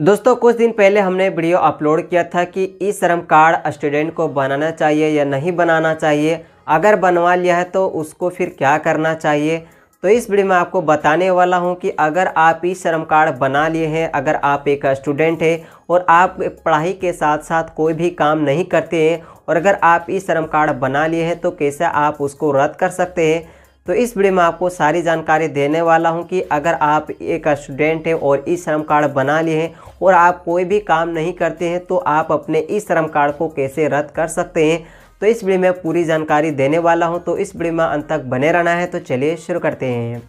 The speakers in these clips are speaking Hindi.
दोस्तों कुछ दिन पहले हमने वीडियो अपलोड किया था कि ई श्रम कार्ड स्टूडेंट को बनाना चाहिए या नहीं बनाना चाहिए अगर बनवा लिया है तो उसको फिर क्या करना चाहिए तो इस वीडियो में आपको बताने वाला हूं कि अगर आप ई श्रम कार्ड बना लिए हैं अगर आप एक स्टूडेंट हैं और आप पढ़ाई के साथ साथ कोई भी काम नहीं करते हैं और अगर आप ई श्रम कार्ड बना लिए हैं तो कैसे आप उसको रद्द कर सकते हैं तो इस वीडियो में आपको सारी जानकारी देने वाला हूं कि अगर आप एक स्टूडेंट हैं और ई श्रम कार्ड बना लिए हैं और आप कोई भी काम नहीं करते हैं तो आप अपने ई श्रम कार्ड को कैसे रद्द कर सकते हैं तो इस वीडियो में पूरी जानकारी देने वाला हूं तो इस वीडियो में अंत तक बने रहना है तो चलिए शुरू करते हैं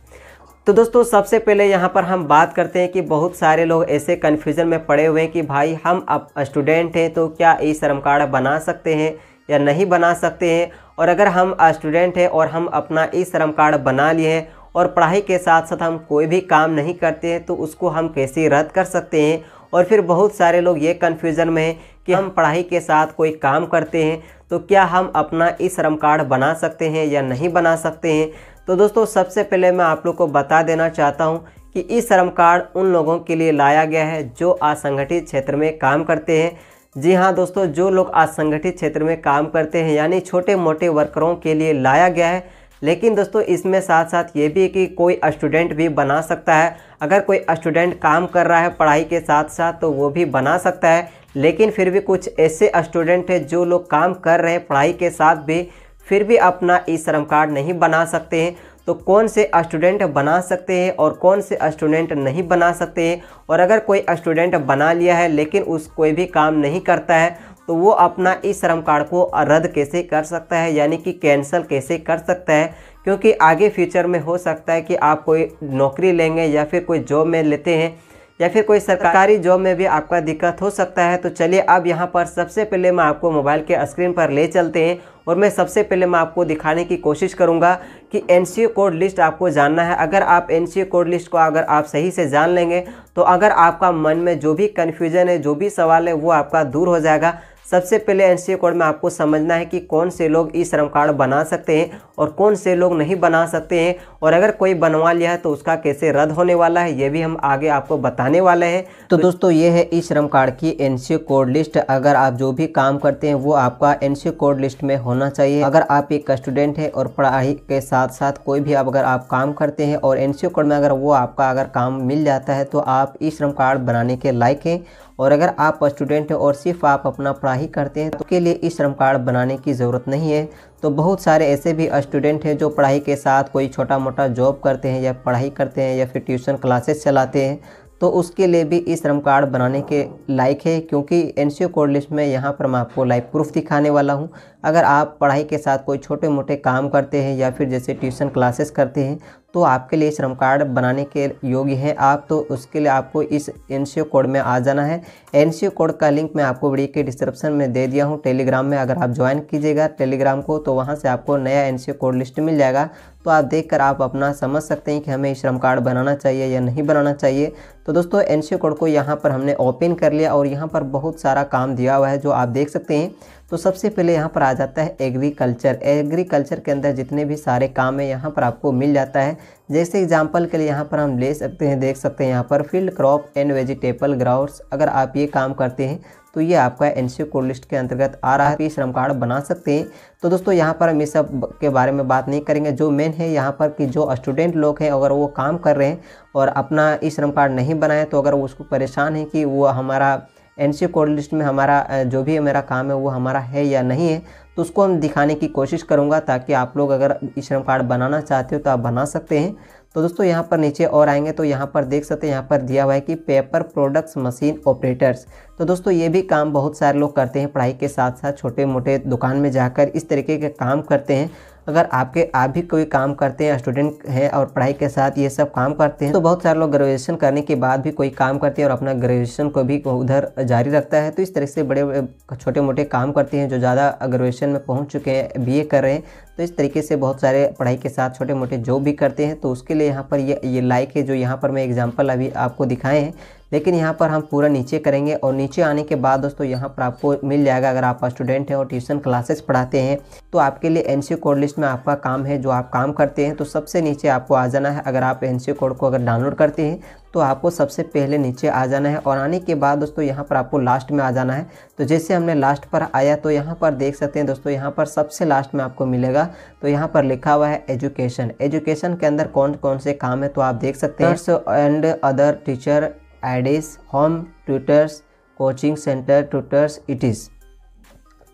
तो दोस्तों सबसे पहले यहाँ पर हम बात करते हैं कि बहुत सारे लोग ऐसे कन्फ्यूज़न में पड़े हुए हैं कि भाई हम अब स्टूडेंट हैं तो क्या ई श्रम कार्ड बना सकते हैं या नहीं बना सकते हैं और अगर हम स्टूडेंट हैं और हम अपना ई श्रम कार्ड बना लिए हैं और पढ़ाई के साथ साथ हम कोई भी काम नहीं करते हैं तो उसको हम कैसे रद्द कर सकते हैं और फिर बहुत सारे लोग ये कन्फ्यूज़न में हैं कि हम पढ़ाई के साथ कोई काम करते हैं तो क्या हम अपना ई श्रम कार्ड बना सकते हैं या नहीं बना सकते हैं तो दोस्तों सबसे पहले मैं आप लोग को बता देना चाहता हूँ कि ई श्रम कार्ड उन लोगों के लिए लाया गया है जो असंगठित क्षेत्र में काम करते हैं जी हाँ दोस्तों जो लोग असंगठित क्षेत्र में काम करते हैं यानी छोटे मोटे वर्करों के लिए लाया गया है लेकिन दोस्तों इसमें साथ साथ ये भी कि कोई स्टूडेंट भी बना सकता है अगर कोई स्टूडेंट काम कर रहा है पढ़ाई के साथ साथ तो वो भी बना सकता है लेकिन फिर भी कुछ ऐसे स्टूडेंट हैं जो लोग काम कर रहे हैं पढ़ाई के साथ भी फिर भी अपना ई श्रम कार्ड नहीं बना सकते हैं तो कौन से स्टूडेंट बना सकते हैं और कौन से स्टूडेंट नहीं बना सकते हैं और अगर कोई स्टूडेंट बना लिया है लेकिन उस कोई भी काम नहीं करता है तो वो अपना इस श्रम कार्ड को रद्द कैसे कर सकता है यानी कि कैंसिल कैसे कर सकता है क्योंकि आगे फ्यूचर में हो सकता है कि आप कोई नौकरी लेंगे या फिर कोई जॉब में लेते हैं या फिर कोई सरकारी जॉब में भी आपका दिक्कत हो सकता है तो चलिए अब यहाँ पर सबसे पहले मैं आपको मोबाइल के स्क्रीन पर ले चलते हैं और मैं सबसे पहले मैं आपको दिखाने की कोशिश करूँगा कि एन कोड लिस्ट आपको जानना है अगर आप एन कोड लिस्ट को अगर आप सही से जान लेंगे तो अगर आपका मन में जो भी कन्फ्यूज़न है जो भी सवाल है वो आपका दूर हो जाएगा सबसे पहले एन कोड में आपको समझना है कि कौन से लोग ई श्रम कार्ड बना सकते हैं और कौन से लोग नहीं बना सकते हैं और अगर कोई बनवा लिया है तो उसका कैसे रद्द होने वाला है ये भी हम आगे आपको बताने वाले हैं तो दोस्तों ये है ई श्रम कार्ड की एन कोड लिस्ट अगर आप जो भी काम करते हैं वो आपका एन कोड लिस्ट में होना चाहिए अगर आप एक स्टूडेंट है और पढ़ाई के साथ साथ कोई भी आप अगर आप काम करते हैं और एन कोड में अगर वो आपका अगर काम मिल जाता है तो आप ई श्रम कार्ड बनाने के लायक हैं और अगर आप स्टूडेंट हैं और सिर्फ आप अपना पढ़ाई करते हैं तो के लिए ई श्रम कार्ड बनाने की ज़रूरत नहीं है तो बहुत सारे ऐसे भी स्टूडेंट हैं जो पढ़ाई के साथ कोई छोटा मोटा जॉब करते हैं या पढ़ाई करते हैं या फिर ट्यूशन क्लासेस चलाते हैं तो उसके लिए भी इस श्रम कार्ड बनाने के लायक है क्योंकि एन सी कोड लिस्ट में यहाँ पर मैं आपको लाइव प्रूफ दिखाने वाला हूँ अगर आप पढ़ाई के साथ कोई छोटे मोटे काम करते हैं या फिर जैसे ट्यूशन क्लासेस करते हैं तो आपके लिए श्रम कार्ड बनाने के योग्य हैं आप तो उसके लिए आपको इस एन कोड में आ जाना है एन कोड का लिंक मैं आपको वीडियो के डिस्क्रिप्शन में दे दिया हूँ टेलीग्राम में अगर आप ज्वाइन कीजिएगा टेलीग्राम को तो वहाँ से आपको नया एन कोड लिस्ट मिल जाएगा तो आप देख आप अपना समझ सकते हैं कि हमें श्रम कार्ड बनाना चाहिए या नहीं बनाना चाहिए तो दोस्तों एन कोड को यहाँ पर हमने ओपन कर लिया और यहाँ पर बहुत सारा काम दिया हुआ है जो आप देख सकते हैं तो सबसे पहले यहाँ पर आ जाता है एग्रीकल्चर एग्रीकल्चर के अंदर जितने भी सारे काम है यहाँ पर आपको मिल जाता है जैसे एग्जाम्पल के लिए यहाँ पर हम ले सकते हैं देख सकते हैं यहाँ पर field crop and vegetable grounds अगर आप ये काम करते हैं तो ये आपका एन सी कोड लिस्ट के अंतर्गत आ रहा है कि तो श्रम कार्ड बना सकते हैं तो दोस्तों यहाँ पर हम इस सब के बारे में बात नहीं करेंगे जो मेन है यहाँ पर कि जो स्टूडेंट लोग हैं अगर वो काम कर रहे हैं और अपना ई श्रम कार्ड नहीं बनाए तो अगर वो उसको परेशान है कि वो हमारा एन सी कोड लिस्ट में हमारा जो भी मेरा काम है वो हमारा है या नहीं है तो उसको हम दिखाने की कोशिश करूँगा ताकि आप लोग अगर ई श्रम कार्ड बनाना चाहते हो तो आप बना सकते हैं तो दोस्तों यहाँ पर नीचे और आएंगे तो यहाँ पर देख सकते हैं यहाँ पर दिया हुआ है कि पेपर प्रोडक्ट्स मशीन ऑपरेटर्स तो दोस्तों ये भी काम बहुत सारे लोग करते हैं पढ़ाई के साथ साथ छोटे मोटे दुकान में जाकर इस तरीके के काम करते हैं अगर आपके आप भी कोई काम करते हैं स्टूडेंट हैं और पढ़ाई के साथ ये सब काम करते हैं तो बहुत सारे लोग ग्रेजुएशन करने के बाद भी कोई काम करते हैं और अपना ग्रेजुएशन को भी उधर जारी रखता है तो इस तरीके से बड़े बड़े छोटे मोटे काम करते हैं जो ज़्यादा ग्रेजुएशन में पहुँच चुके हैं बी कर रहे हैं तो इस तरीके से बहुत सारे पढ़ाई के साथ छोटे मोटे जॉब भी करते हैं तो उसके लिए यहाँ पर ये ये लाइक है जो यहाँ पर मैं एग्जाम्पल अभी आपको दिखाए हैं लेकिन यहाँ पर हम पूरा नीचे करेंगे और नीचे आने के बाद दोस्तों यहाँ पर आपको मिल जाएगा अगर आप स्टूडेंट हैं और ट्यूशन क्लासेस पढ़ाते हैं तो आपके लिए एन कोड लिस्ट में आपका काम है जो आप काम करते हैं तो सबसे नीचे आपको आ जाना है अगर आप एन कोड को अगर डाउनलोड करते हैं तो आपको सबसे पहले नीचे आ जाना है और आने के बाद दोस्तों यहाँ पर आपको लास्ट में आ जाना है तो जैसे हमने लास्ट पर आया तो यहाँ पर देख सकते हैं दोस्तों यहाँ पर सबसे लास्ट में आपको मिलेगा तो यहाँ पर लिखा हुआ है एजुकेशन एजुकेशन के अंदर कौन कौन से काम है तो आप देख सकते हैं and other teacher ads home tutors coaching centre tutors it is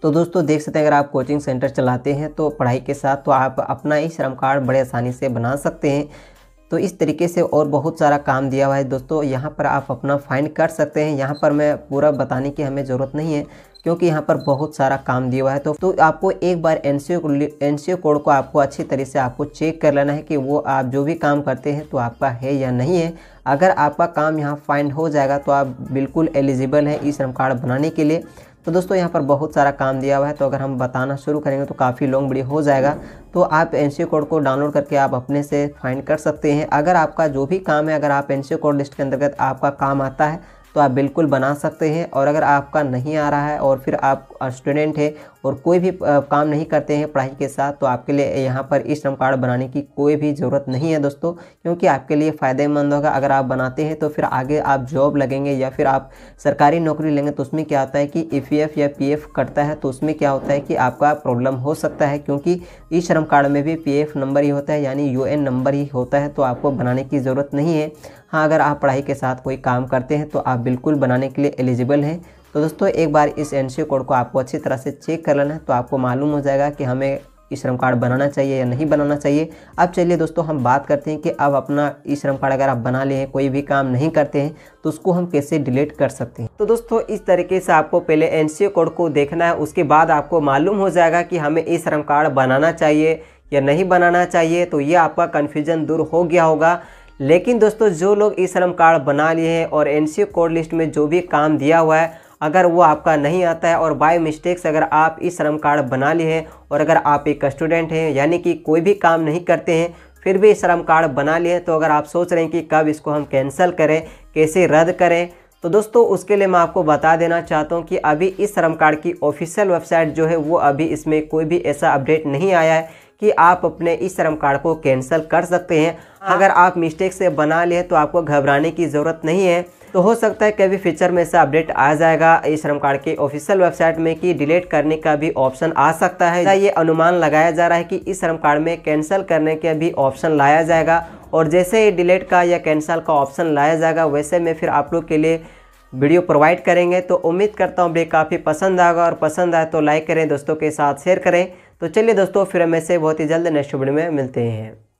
तो दोस्तों देख सकते हैं अगर आप कोचिंग सेंटर चलाते हैं तो पढ़ाई के साथ तो आप अपना ही श्रम कार्ड बड़े आसानी से बना सकते हैं तो इस तरीके से और बहुत सारा काम दिया हुआ है दोस्तों यहाँ पर आप अपना फाइंड कर सकते हैं यहाँ पर मैं पूरा बताने की हमें ज़रूरत नहीं है क्योंकि यहाँ पर बहुत सारा काम दिया हुआ है तो, तो आपको एक बार एन सी कोड को आपको अच्छी तरह से आपको चेक कर लेना है कि वो आप जो भी काम करते हैं तो आपका है या नहीं है अगर आपका काम यहाँ फाइंड हो जाएगा तो आप बिल्कुल एलिजिबल हैं ई श्रम कार्ड बनाने के लिए तो दोस्तों यहाँ पर बहुत सारा काम दिया हुआ है तो अगर हम बताना शुरू करेंगे तो काफ़ी लॉन्ग वीडियो हो जाएगा तो आप एन कोड को डाउनलोड करके आप अपने से फाइंड कर सकते हैं अगर आपका जो भी काम है अगर आप एन कोड लिस्ट के अंतर्गत आपका काम आता है तो आप बिल्कुल बना सकते हैं और अगर आपका नहीं आ रहा है और फिर आप स्टूडेंट हैं और कोई भी काम नहीं करते हैं पढ़ाई के साथ तो आपके लिए यहाँ पर ई श्रम कार्ड बनाने की कोई भी ज़रूरत नहीं है दोस्तों क्योंकि आपके लिए फ़ायदेमंद होगा अगर आप बनाते हैं तो फिर आगे आप जॉब लगेंगे या फिर आप सरकारी नौकरी लेंगे तो उसमें क्या होता है कि ई e या पी कटता है तो उसमें क्या होता है कि आपका प्रॉब्लम हो सकता है क्योंकि ई श्रम कार्ड में भी पी नंबर ही होता है यानी यू नंबर ही होता है तो आपको बनाने की ज़रूरत नहीं है हाँ अगर आप पढ़ाई के साथ कोई काम करते हैं तो आप बिल्कुल बनाने के लिए एलिजिबल हैं तो दोस्तों एक बार इस एन कोड को आपको अच्छी तरह से चेक कर लेना है तो आपको मालूम हो जाएगा कि हमें ई श्रम कार्ड बनाना चाहिए या नहीं बनाना चाहिए अब चलिए दोस्तों हम बात करते हैं कि अब अपना ई श्रम कार्ड अगर आप बना लिए हैं कोई भी काम नहीं करते हैं तो उसको हम कैसे डिलीट कर सकते हैं तो दोस्तों इस तरीके से आपको पहले एन कोड को देखना है उसके बाद आपको मालूम हो जाएगा कि हमें ई श्रम कार्ड बनाना चाहिए या नहीं बनाना चाहिए तो ये आपका कन्फ्यूज़न दूर हो गया होगा लेकिन दोस्तों जो लोग ई श्रम कार्ड बना लिए हैं और एन कोड लिस्ट में जो भी काम दिया हुआ है अगर वो आपका नहीं आता है और बाय मिस्टेक्स अगर आप इस श्रम कार्ड बना लिए हैं और अगर आप एक स्टूडेंट हैं यानी कि कोई भी काम नहीं करते हैं फिर भी श्रम कार्ड बना लिए तो अगर आप सोच रहे हैं कि कब इसको हम कैंसिल करें कैसे रद्द करें तो दोस्तों उसके लिए मैं आपको बता देना चाहता हूँ कि अभी इस श्रम कार्ड की ऑफिशियल वेबसाइट जो है वो अभी इसमें कोई भी ऐसा अपडेट नहीं आया है कि आप अपने इस श्रम कार्ड को कैंसिल कर सकते हैं हाँ। अगर आप मिस्टेक से बना लें तो आपको घबराने की ज़रूरत नहीं है तो हो सकता है कभी फ्यूचर में ऐसा अपडेट आ जाएगा इस श्रम कार्ड के ऑफिशियल वेबसाइट में कि डिलीट करने का भी ऑप्शन आ सकता है ये अनुमान लगाया जा रहा है कि इस श्रम कार्ड में कैंसिल करने का भी ऑप्शन लाया जाएगा और जैसे ही डिलीट का या कैंसिल का ऑप्शन लाया जाएगा वैसे में फिर आप लोग के लिए वीडियो प्रोवाइड करेंगे तो उम्मीद करता हूँ भी काफ़ी पसंद आएगा और पसंद आए तो लाइक करें दोस्तों के साथ शेयर करें तो चलिए दोस्तों फिर हम ऐसे बहुत ही जल्द नेक्स्ट वीडियो में मिलते हैं